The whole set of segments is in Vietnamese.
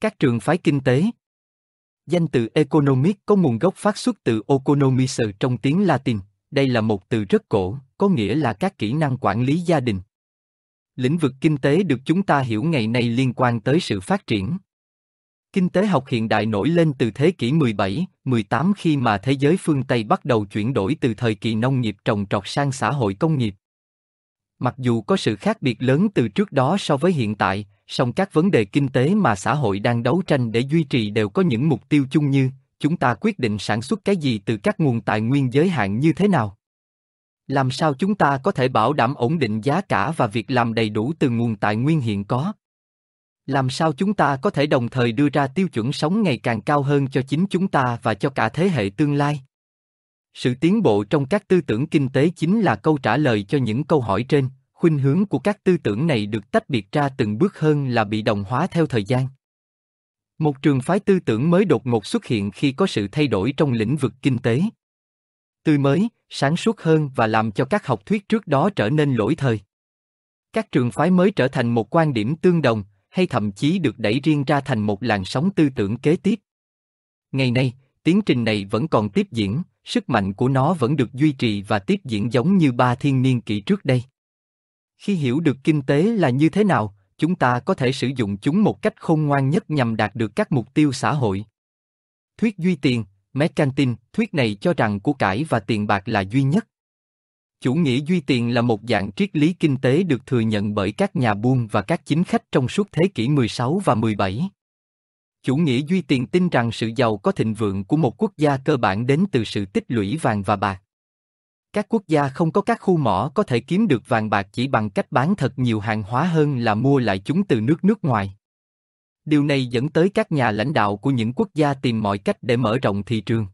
Các trường phái kinh tế Danh từ economic có nguồn gốc phát xuất từ economis trong tiếng Latin. Đây là một từ rất cổ, có nghĩa là các kỹ năng quản lý gia đình. Lĩnh vực kinh tế được chúng ta hiểu ngày nay liên quan tới sự phát triển. Kinh tế học hiện đại nổi lên từ thế kỷ 17, 18 khi mà thế giới phương Tây bắt đầu chuyển đổi từ thời kỳ nông nghiệp trồng trọt sang xã hội công nghiệp. Mặc dù có sự khác biệt lớn từ trước đó so với hiện tại, song các vấn đề kinh tế mà xã hội đang đấu tranh để duy trì đều có những mục tiêu chung như chúng ta quyết định sản xuất cái gì từ các nguồn tài nguyên giới hạn như thế nào làm sao chúng ta có thể bảo đảm ổn định giá cả và việc làm đầy đủ từ nguồn tài nguyên hiện có làm sao chúng ta có thể đồng thời đưa ra tiêu chuẩn sống ngày càng cao hơn cho chính chúng ta và cho cả thế hệ tương lai sự tiến bộ trong các tư tưởng kinh tế chính là câu trả lời cho những câu hỏi trên khuynh hướng của các tư tưởng này được tách biệt ra từng bước hơn là bị đồng hóa theo thời gian. Một trường phái tư tưởng mới đột ngột xuất hiện khi có sự thay đổi trong lĩnh vực kinh tế. Tươi mới, sáng suốt hơn và làm cho các học thuyết trước đó trở nên lỗi thời. Các trường phái mới trở thành một quan điểm tương đồng, hay thậm chí được đẩy riêng ra thành một làn sóng tư tưởng kế tiếp. Ngày nay, tiến trình này vẫn còn tiếp diễn, sức mạnh của nó vẫn được duy trì và tiếp diễn giống như ba thiên niên kỷ trước đây. Khi hiểu được kinh tế là như thế nào, chúng ta có thể sử dụng chúng một cách khôn ngoan nhất nhằm đạt được các mục tiêu xã hội. Thuyết duy tiền, Mercantin, thuyết này cho rằng của cải và tiền bạc là duy nhất. Chủ nghĩa duy tiền là một dạng triết lý kinh tế được thừa nhận bởi các nhà buôn và các chính khách trong suốt thế kỷ 16 và 17. Chủ nghĩa duy tiền tin rằng sự giàu có thịnh vượng của một quốc gia cơ bản đến từ sự tích lũy vàng và bạc. Các quốc gia không có các khu mỏ có thể kiếm được vàng bạc chỉ bằng cách bán thật nhiều hàng hóa hơn là mua lại chúng từ nước nước ngoài. Điều này dẫn tới các nhà lãnh đạo của những quốc gia tìm mọi cách để mở rộng thị trường.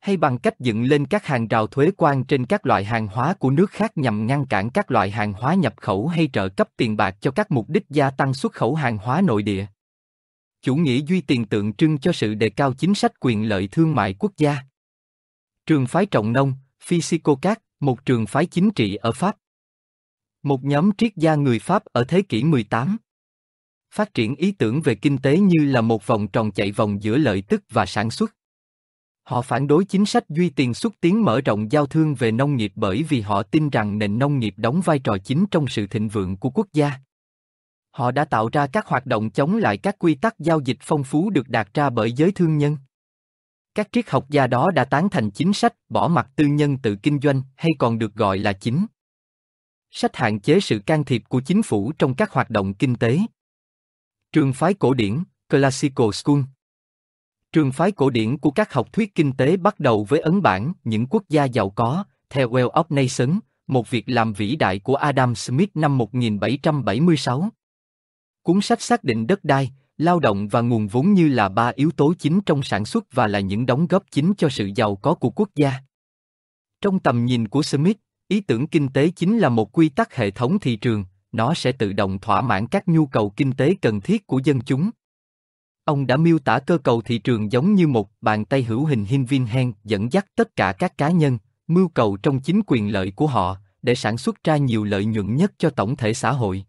Hay bằng cách dựng lên các hàng rào thuế quan trên các loại hàng hóa của nước khác nhằm ngăn cản các loại hàng hóa nhập khẩu hay trợ cấp tiền bạc cho các mục đích gia tăng xuất khẩu hàng hóa nội địa. Chủ nghĩa duy tiền tượng trưng cho sự đề cao chính sách quyền lợi thương mại quốc gia. Trường phái trọng nông, Physicocat, một trường phái chính trị ở Pháp. Một nhóm triết gia người Pháp ở thế kỷ 18. Phát triển ý tưởng về kinh tế như là một vòng tròn chạy vòng giữa lợi tức và sản xuất. Họ phản đối chính sách duy tiền xuất tiến mở rộng giao thương về nông nghiệp bởi vì họ tin rằng nền nông nghiệp đóng vai trò chính trong sự thịnh vượng của quốc gia. Họ đã tạo ra các hoạt động chống lại các quy tắc giao dịch phong phú được đặt ra bởi giới thương nhân. Các triết học gia đó đã tán thành chính sách bỏ mặt tư nhân tự kinh doanh hay còn được gọi là chính. Sách hạn chế sự can thiệp của chính phủ trong các hoạt động kinh tế. Trường phái cổ điển, Classical School Trường phái cổ điển của các học thuyết kinh tế bắt đầu với ấn bản những quốc gia giàu có, theo Well of Nations, một việc làm vĩ đại của Adam Smith năm 1776. Cuốn sách xác định đất đai, lao động và nguồn vốn như là ba yếu tố chính trong sản xuất và là những đóng góp chính cho sự giàu có của quốc gia trong tầm nhìn của smith ý tưởng kinh tế chính là một quy tắc hệ thống thị trường nó sẽ tự động thỏa mãn các nhu cầu kinh tế cần thiết của dân chúng ông đã miêu tả cơ cầu thị trường giống như một bàn tay hữu hình hin viên hen dẫn dắt tất cả các cá nhân mưu cầu trong chính quyền lợi của họ để sản xuất ra nhiều lợi nhuận nhất cho tổng thể xã hội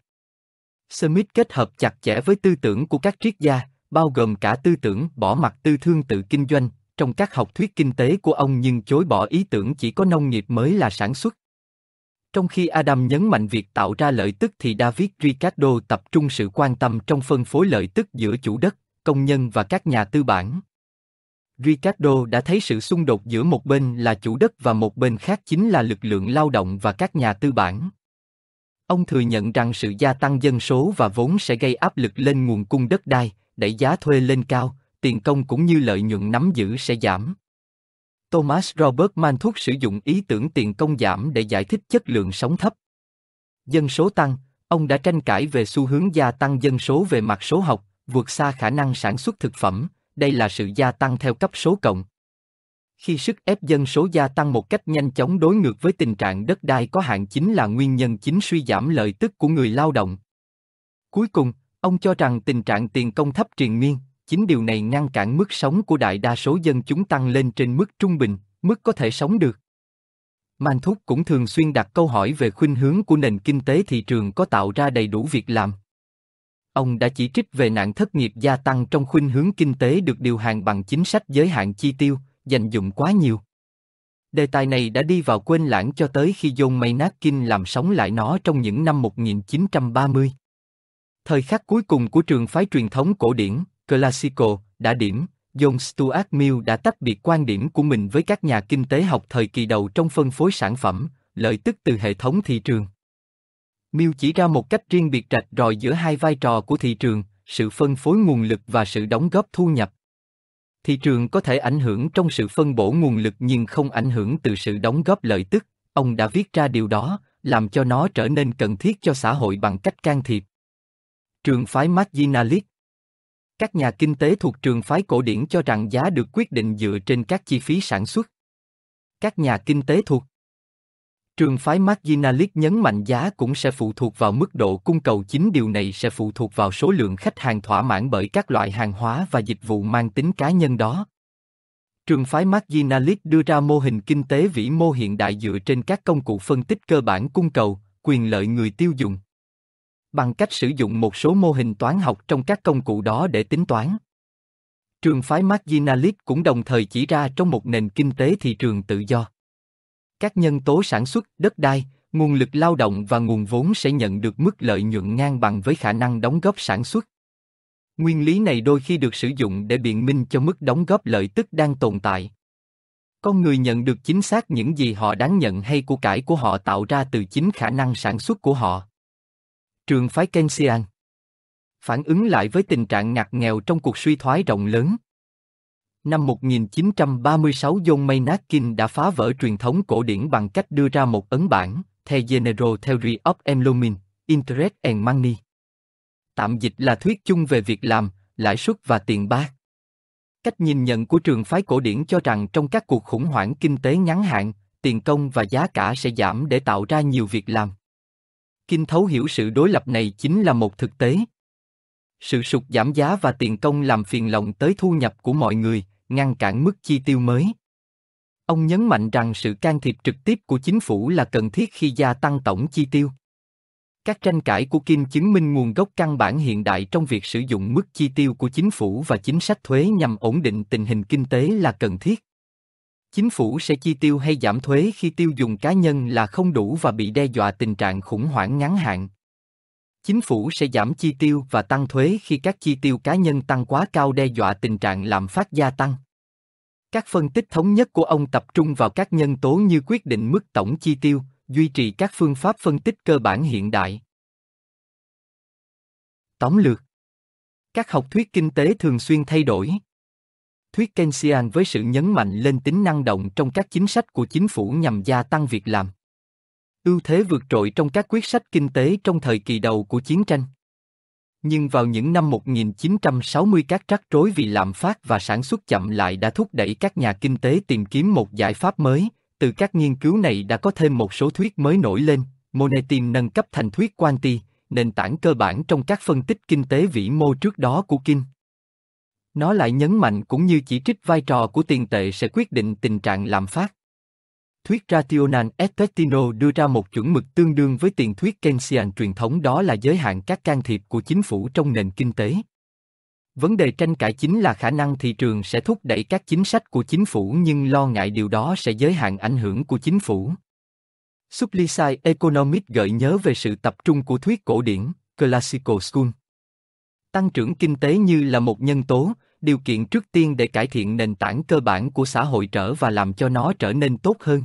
Smith kết hợp chặt chẽ với tư tưởng của các triết gia, bao gồm cả tư tưởng bỏ mặt tư thương tự kinh doanh, trong các học thuyết kinh tế của ông nhưng chối bỏ ý tưởng chỉ có nông nghiệp mới là sản xuất. Trong khi Adam nhấn mạnh việc tạo ra lợi tức thì David Ricardo tập trung sự quan tâm trong phân phối lợi tức giữa chủ đất, công nhân và các nhà tư bản. Ricardo đã thấy sự xung đột giữa một bên là chủ đất và một bên khác chính là lực lượng lao động và các nhà tư bản. Ông thừa nhận rằng sự gia tăng dân số và vốn sẽ gây áp lực lên nguồn cung đất đai, đẩy giá thuê lên cao, tiền công cũng như lợi nhuận nắm giữ sẽ giảm. Thomas Robert Manthus sử dụng ý tưởng tiền công giảm để giải thích chất lượng sống thấp. Dân số tăng, ông đã tranh cãi về xu hướng gia tăng dân số về mặt số học, vượt xa khả năng sản xuất thực phẩm, đây là sự gia tăng theo cấp số cộng, khi sức ép dân số gia tăng một cách nhanh chóng đối ngược với tình trạng đất đai có hạn chính là nguyên nhân chính suy giảm lợi tức của người lao động. Cuối cùng, ông cho rằng tình trạng tiền công thấp triền miên, chính điều này ngăn cản mức sống của đại đa số dân chúng tăng lên trên mức trung bình, mức có thể sống được. Manthúc cũng thường xuyên đặt câu hỏi về khuynh hướng của nền kinh tế thị trường có tạo ra đầy đủ việc làm. Ông đã chỉ trích về nạn thất nghiệp gia tăng trong khuynh hướng kinh tế được điều hành bằng chính sách giới hạn chi tiêu, dành dụm quá nhiều. Đề tài này đã đi vào quên lãng cho tới khi John Maynard Keynes làm sống lại nó trong những năm 1930. Thời khắc cuối cùng của trường phái truyền thống cổ điển, Classico, đã điểm, John Stuart Mill đã tách biệt quan điểm của mình với các nhà kinh tế học thời kỳ đầu trong phân phối sản phẩm, lợi tức từ hệ thống thị trường. Mill chỉ ra một cách riêng biệt rạch ròi giữa hai vai trò của thị trường, sự phân phối nguồn lực và sự đóng góp thu nhập thị trường có thể ảnh hưởng trong sự phân bổ nguồn lực nhưng không ảnh hưởng từ sự đóng góp lợi tức ông đã viết ra điều đó làm cho nó trở nên cần thiết cho xã hội bằng cách can thiệp trường phái marginalit các nhà kinh tế thuộc trường phái cổ điển cho rằng giá được quyết định dựa trên các chi phí sản xuất các nhà kinh tế thuộc Trường phái Marginalic nhấn mạnh giá cũng sẽ phụ thuộc vào mức độ cung cầu chính điều này sẽ phụ thuộc vào số lượng khách hàng thỏa mãn bởi các loại hàng hóa và dịch vụ mang tính cá nhân đó. Trường phái Marginalic đưa ra mô hình kinh tế vĩ mô hiện đại dựa trên các công cụ phân tích cơ bản cung cầu, quyền lợi người tiêu dùng. Bằng cách sử dụng một số mô hình toán học trong các công cụ đó để tính toán. Trường phái Marginalic cũng đồng thời chỉ ra trong một nền kinh tế thị trường tự do các nhân tố sản xuất, đất đai, nguồn lực lao động và nguồn vốn sẽ nhận được mức lợi nhuận ngang bằng với khả năng đóng góp sản xuất. Nguyên lý này đôi khi được sử dụng để biện minh cho mức đóng góp lợi tức đang tồn tại. Con người nhận được chính xác những gì họ đáng nhận hay của cải của họ tạo ra từ chính khả năng sản xuất của họ. Trường phái Keynesian Phản ứng lại với tình trạng ngặt nghèo trong cuộc suy thoái rộng lớn Năm 1936 John Maynard Keynes đã phá vỡ truyền thống cổ điển bằng cách đưa ra một ấn bản, The General Theory of Employment, Interest and Money. Tạm dịch là thuyết chung về việc làm, lãi suất và tiền bạc. Cách nhìn nhận của trường phái cổ điển cho rằng trong các cuộc khủng hoảng kinh tế ngắn hạn, tiền công và giá cả sẽ giảm để tạo ra nhiều việc làm. Kinh thấu hiểu sự đối lập này chính là một thực tế. Sự sụt giảm giá và tiền công làm phiền lòng tới thu nhập của mọi người, ngăn cản mức chi tiêu mới. Ông nhấn mạnh rằng sự can thiệp trực tiếp của chính phủ là cần thiết khi gia tăng tổng chi tiêu. Các tranh cãi của Kim chứng minh nguồn gốc căn bản hiện đại trong việc sử dụng mức chi tiêu của chính phủ và chính sách thuế nhằm ổn định tình hình kinh tế là cần thiết. Chính phủ sẽ chi tiêu hay giảm thuế khi tiêu dùng cá nhân là không đủ và bị đe dọa tình trạng khủng hoảng ngắn hạn. Chính phủ sẽ giảm chi tiêu và tăng thuế khi các chi tiêu cá nhân tăng quá cao đe dọa tình trạng lạm phát gia tăng. Các phân tích thống nhất của ông tập trung vào các nhân tố như quyết định mức tổng chi tiêu, duy trì các phương pháp phân tích cơ bản hiện đại. Tóm lược Các học thuyết kinh tế thường xuyên thay đổi. Thuyết Keynesian với sự nhấn mạnh lên tính năng động trong các chính sách của chính phủ nhằm gia tăng việc làm ưu thế vượt trội trong các quyết sách kinh tế trong thời kỳ đầu của chiến tranh. Nhưng vào những năm 1960 các trắc rối vì lạm phát và sản xuất chậm lại đã thúc đẩy các nhà kinh tế tìm kiếm một giải pháp mới, từ các nghiên cứu này đã có thêm một số thuyết mới nổi lên, Monetin nâng cấp thành thuyết quanti, nền tảng cơ bản trong các phân tích kinh tế vĩ mô trước đó của Kinh. Nó lại nhấn mạnh cũng như chỉ trích vai trò của tiền tệ sẽ quyết định tình trạng lạm phát thuyết Rational Estetino đưa ra một chuẩn mực tương đương với tiền thuyết Keynesian truyền thống đó là giới hạn các can thiệp của chính phủ trong nền kinh tế. Vấn đề tranh cãi chính là khả năng thị trường sẽ thúc đẩy các chính sách của chính phủ nhưng lo ngại điều đó sẽ giới hạn ảnh hưởng của chính phủ. Supply-side Economics gợi nhớ về sự tập trung của thuyết cổ điển, Classical School. Tăng trưởng kinh tế như là một nhân tố, điều kiện trước tiên để cải thiện nền tảng cơ bản của xã hội trở và làm cho nó trở nên tốt hơn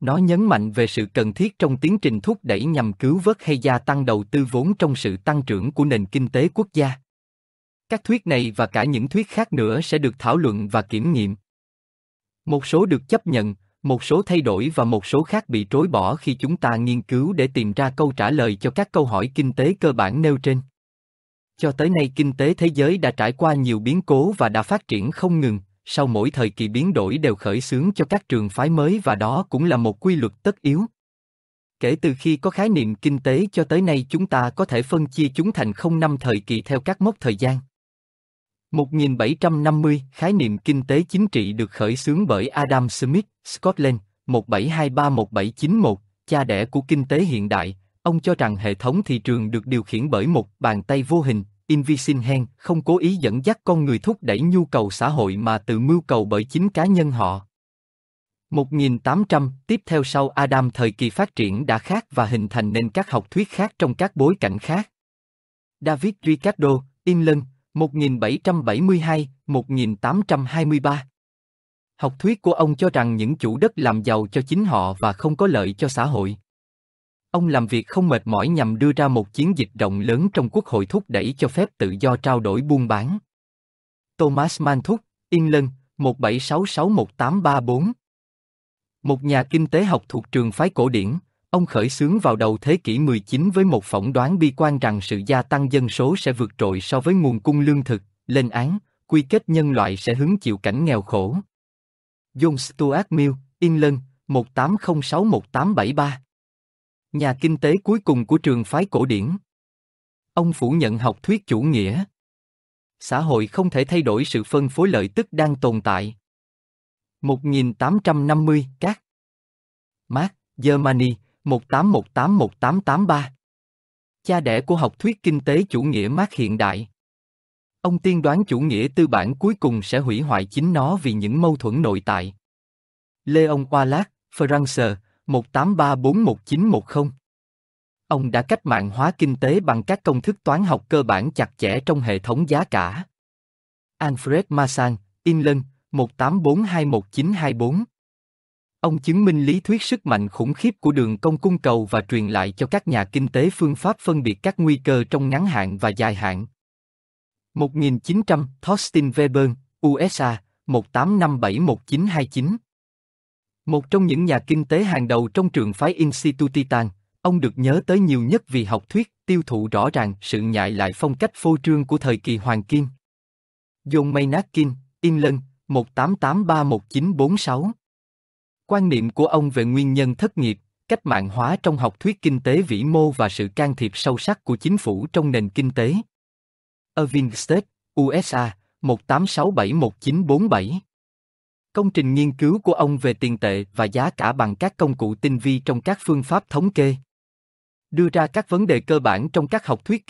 nó nhấn mạnh về sự cần thiết trong tiến trình thúc đẩy nhằm cứu vớt hay gia tăng đầu tư vốn trong sự tăng trưởng của nền kinh tế quốc gia các thuyết này và cả những thuyết khác nữa sẽ được thảo luận và kiểm nghiệm một số được chấp nhận một số thay đổi và một số khác bị trối bỏ khi chúng ta nghiên cứu để tìm ra câu trả lời cho các câu hỏi kinh tế cơ bản nêu trên cho tới nay kinh tế thế giới đã trải qua nhiều biến cố và đã phát triển không ngừng, sau mỗi thời kỳ biến đổi đều khởi xướng cho các trường phái mới và đó cũng là một quy luật tất yếu. Kể từ khi có khái niệm kinh tế cho tới nay chúng ta có thể phân chia chúng thành không năm thời kỳ theo các mốc thời gian. 1750, khái niệm kinh tế chính trị được khởi xướng bởi Adam Smith, Scotland, 1723-1791, cha đẻ của kinh tế hiện đại, ông cho rằng hệ thống thị trường được điều khiển bởi một bàn tay vô hình, Invisin Hen không cố ý dẫn dắt con người thúc đẩy nhu cầu xã hội mà tự mưu cầu bởi chính cá nhân họ. 1800, tiếp theo sau Adam thời kỳ phát triển đã khác và hình thành nên các học thuyết khác trong các bối cảnh khác. David Ricardo, England, 1772-1823 Học thuyết của ông cho rằng những chủ đất làm giàu cho chính họ và không có lợi cho xã hội. Ông làm việc không mệt mỏi nhằm đưa ra một chiến dịch rộng lớn trong quốc hội thúc đẩy cho phép tự do trao đổi buôn bán. Thomas Mann thúc, England, 17661834 Một nhà kinh tế học thuộc trường phái cổ điển, ông khởi xướng vào đầu thế kỷ 19 với một phỏng đoán bi quan rằng sự gia tăng dân số sẽ vượt trội so với nguồn cung lương thực, lên án, quy kết nhân loại sẽ hứng chịu cảnh nghèo khổ. John Stuart Mill, England, 1806-1873 Nhà kinh tế cuối cùng của trường phái cổ điển. Ông phủ nhận học thuyết chủ nghĩa. Xã hội không thể thay đổi sự phân phối lợi tức đang tồn tại. 1850, các. Marx, Germany, 18181883. Cha đẻ của học thuyết kinh tế chủ nghĩa Marx hiện đại. Ông tiên đoán chủ nghĩa tư bản cuối cùng sẽ hủy hoại chính nó vì những mâu thuẫn nội tại. Leon Wallach, France, 18341910. Ông đã cách mạng hóa kinh tế bằng các công thức toán học cơ bản chặt chẽ trong hệ thống giá cả. Alfred Massan, England, 18421924. Ông chứng minh lý thuyết sức mạnh khủng khiếp của đường cong cung cầu và truyền lại cho các nhà kinh tế phương pháp phân biệt các nguy cơ trong ngắn hạn và dài hạn. 1900, Thorstein Vebern, USA, 18571929 một trong những nhà kinh tế hàng đầu trong trường phái Institutitan, ông được nhớ tới nhiều nhất vì học thuyết, tiêu thụ rõ ràng sự nhại lại phong cách phô trương của thời kỳ Hoàng Kim. John Maynard Keynes, England, 1883-1946 Quan niệm của ông về nguyên nhân thất nghiệp, cách mạng hóa trong học thuyết kinh tế vĩ mô và sự can thiệp sâu sắc của chính phủ trong nền kinh tế. Irving State, USA, 1867-1947 Công trình nghiên cứu của ông về tiền tệ và giá cả bằng các công cụ tinh vi trong các phương pháp thống kê. Đưa ra các vấn đề cơ bản trong các học thuyết kinh